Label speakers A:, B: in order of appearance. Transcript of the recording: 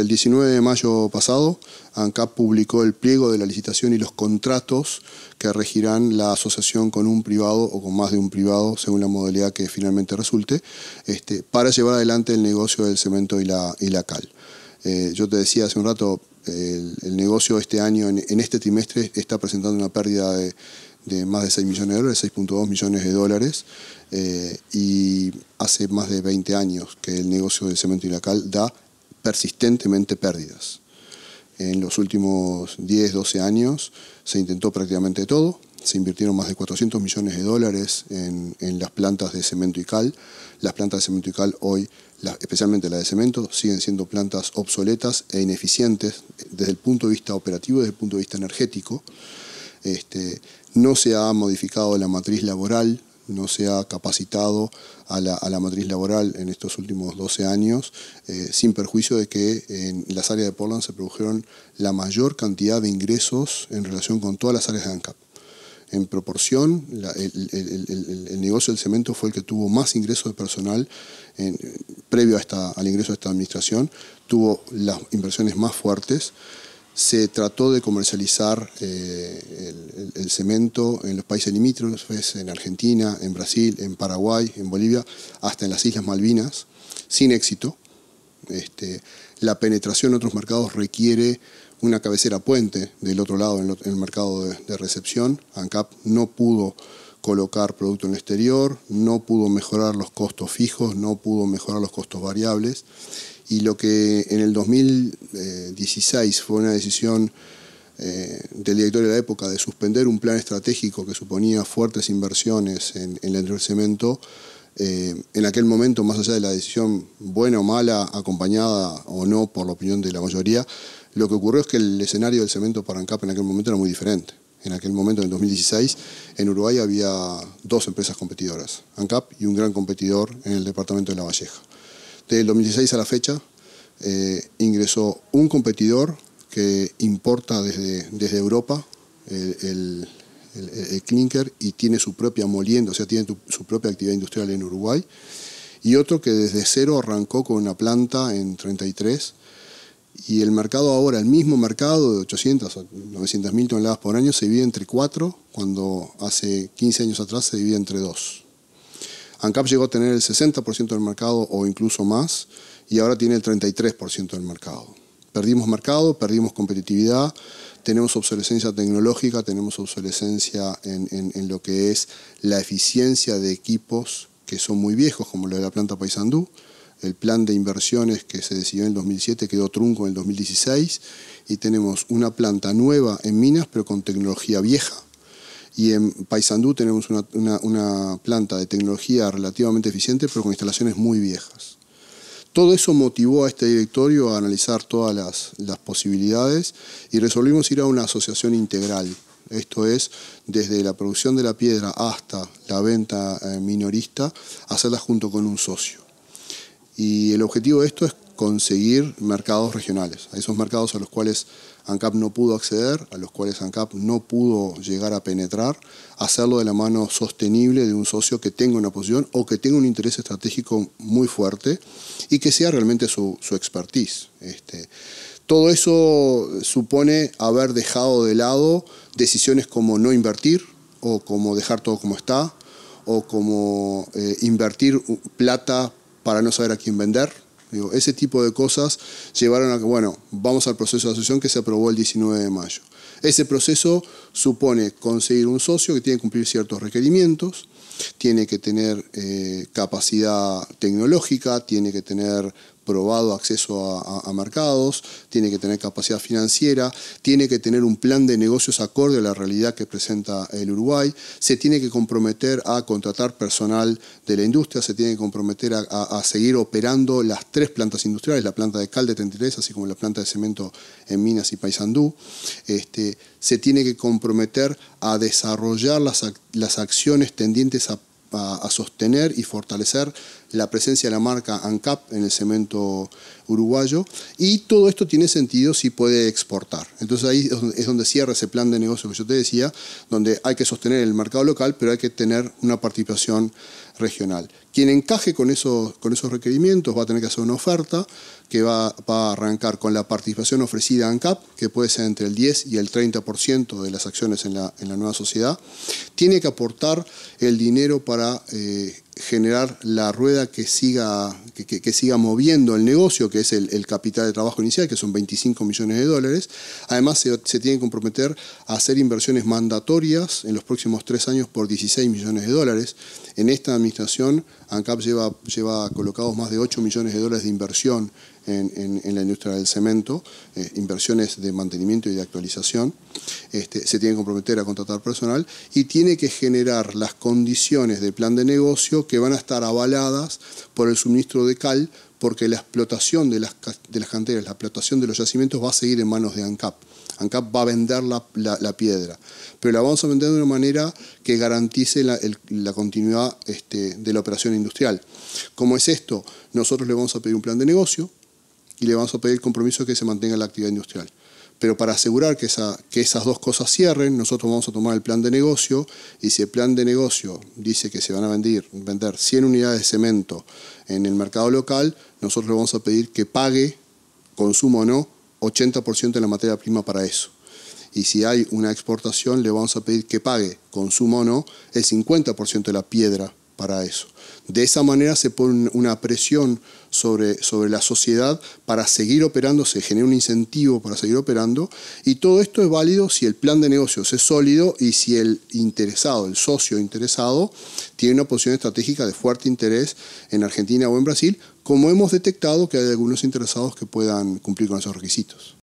A: El 19 de mayo pasado, ANCAP publicó el pliego de la licitación y los contratos que regirán la asociación con un privado o con más de un privado, según la modalidad que finalmente resulte, este, para llevar adelante el negocio del cemento y la, cal. Eh, yo te decía hace un rato, el, negocio este año, en, este trimestre, está presentando una pérdida de, más de 6 millones de dólares, 6.2 millones de dólares, eh, y hace más de 20 años que el negocio del cemento y la cal da persistentemente pérdidas. En los últimos 10, 12 años se intentó prácticamente todo. Se invirtieron más de 400 millones de dólares en, las plantas de cemento y cal. Las plantas de cemento y cal hoy, especialmente la de cemento, siguen siendo plantas obsoletas e ineficientes desde el punto de vista operativo desde el punto de vista energético. Este, no se ha modificado la matriz laboral no se ha capacitado a la, matriz laboral en estos últimos 12 años, eh, sin perjuicio de que en las áreas de Portland se produjeron la mayor cantidad de ingresos en relación con todas las áreas de ANCAP. En proporción, el, negocio del cemento fue el que tuvo más ingresos de personal previo al ingreso de esta administración, tuvo las inversiones más fuertes se trató de comercializar eh, el, cemento en los países limítrofes, en Argentina, en Brasil, en Paraguay, en Bolivia, hasta en las Islas Malvinas, sin éxito. Este, la penetración en otros mercados requiere una cabecera puente del otro lado, en, el mercado de recepción. ANCAP no pudo colocar producto en el exterior, no pudo mejorar los costos fijos, no pudo mejorar los costos variables. Y lo que en el 2016 fue una decisión eh, del directorio de la época de suspender un plan estratégico que suponía fuertes inversiones en, en el cemento, eh, en aquel momento, más allá de la decisión buena o mala, acompañada o no por la opinión de la mayoría, lo que ocurrió es que el escenario del cemento para ANCAP en aquel momento era muy diferente en aquel momento, en el 2016, en Uruguay había dos empresas competidoras, ANCAP y un gran competidor en el departamento de La Valleja. Desde el 2016 a la fecha eh, ingresó un competidor que importa desde, desde Europa el, el, clinker y tiene su propia molienda, o sea, tiene su propia actividad industrial en Uruguay, y otro que desde cero arrancó con una planta en 33 y el mercado ahora, el mismo mercado de 800 o 900 mil toneladas por año, se divide entre 4, cuando hace 15 años atrás se divide entre 2. ANCAP llegó a tener el 60% del mercado o incluso más, y ahora tiene el 33% del mercado. Perdimos mercado, perdimos competitividad, tenemos obsolescencia tecnológica, tenemos obsolescencia en, en, en lo que es la eficiencia de equipos que son muy viejos, como lo de la planta Paysandú el plan de inversiones que se decidió en 2007 quedó trunco en el 2016 y tenemos una planta nueva en Minas pero con tecnología vieja. Y en Paisandú tenemos una, planta de tecnología relativamente eficiente pero con instalaciones muy viejas. Todo eso motivó a este directorio a analizar todas las, las, posibilidades y resolvimos ir a una asociación integral. Esto es, desde la producción de la piedra hasta la venta eh, minorista, hacerla junto con un socio. Y el objetivo de esto es conseguir mercados regionales, a esos mercados a los cuales ANCAP no pudo acceder, a los cuales ANCAP no pudo llegar a penetrar, hacerlo de la mano sostenible de un socio que tenga una posición o que tenga un interés estratégico muy fuerte y que sea realmente su, su expertise. Este, todo eso supone haber dejado de lado decisiones como no invertir o como dejar todo como está o como eh, invertir plata para no saber a quién vender. ese tipo de cosas llevaron a que, bueno, vamos al proceso de asociación que se aprobó el 19 de mayo. Ese proceso supone conseguir un socio que tiene que cumplir ciertos requerimientos, tiene que tener eh, capacidad tecnológica, tiene que tener probado acceso a, mercados, tiene que tener capacidad financiera, tiene que tener un plan de negocios acorde a la realidad que presenta el Uruguay, se tiene que comprometer a contratar personal de la industria, se tiene que comprometer a, seguir operando las tres plantas industriales, la planta de Calde 33, así como la planta de cemento en Minas y Paysandú. Este, se tiene que comprometer a desarrollar las, acciones tendientes a, sostener y fortalecer la presencia de la marca ANCAP en el cemento uruguayo y todo esto tiene sentido si puede exportar. Entonces ahí es donde cierra ese plan de negocio que yo te decía, donde hay que sostener el mercado local, pero hay que tener una participación regional. Quien encaje con esos, con esos requerimientos va a tener que hacer una oferta que va, a arrancar con la participación ofrecida ANCAP, que puede ser entre el 10 y el 30% de las acciones en la, en la, nueva sociedad. Tiene que aportar el dinero para... Eh, generar la rueda que siga, que, siga moviendo el negocio, que es el, capital de trabajo inicial, que son 25 millones de dólares. Además, se, tiene que comprometer a hacer inversiones mandatorias en los próximos tres años por 16 millones de dólares. En esta administración, ANCAP lleva, lleva colocados más de 8 millones de dólares de inversión en, la industria del cemento, eh, inversiones de mantenimiento y de actualización, este, se tiene que comprometer a contratar personal y tiene que generar las condiciones de plan de negocio que van a estar avaladas por el suministro de cal, porque la explotación de las, de las canteras, la explotación de los yacimientos va a seguir en manos de ANCAP. ANCAP va a vender la, piedra, pero la vamos a vender de una manera que garantice la, la continuidad este, de la operación industrial. ¿Cómo es esto? Nosotros le vamos a pedir un plan de negocio, y le vamos a pedir el compromiso de que se mantenga la actividad industrial. Pero para asegurar que, esa, que esas dos cosas cierren, nosotros vamos a tomar el plan de negocio y si el plan de negocio dice que se van a vender, vender 100 unidades de cemento en el mercado local, nosotros le vamos a pedir que pague, consumo o no, 80% de la materia prima para eso y si hay una exportación le vamos a pedir que pague, consumo o no, el 50% de la piedra para eso. De esa manera se pone una presión sobre, sobre la sociedad para seguir operando, se genera un incentivo para seguir operando y todo esto es válido si el plan de negocios es sólido y si el interesado, el socio interesado, tiene una posición estratégica de fuerte interés en Argentina o en Brasil, como hemos detectado que hay algunos interesados que puedan cumplir con esos requisitos.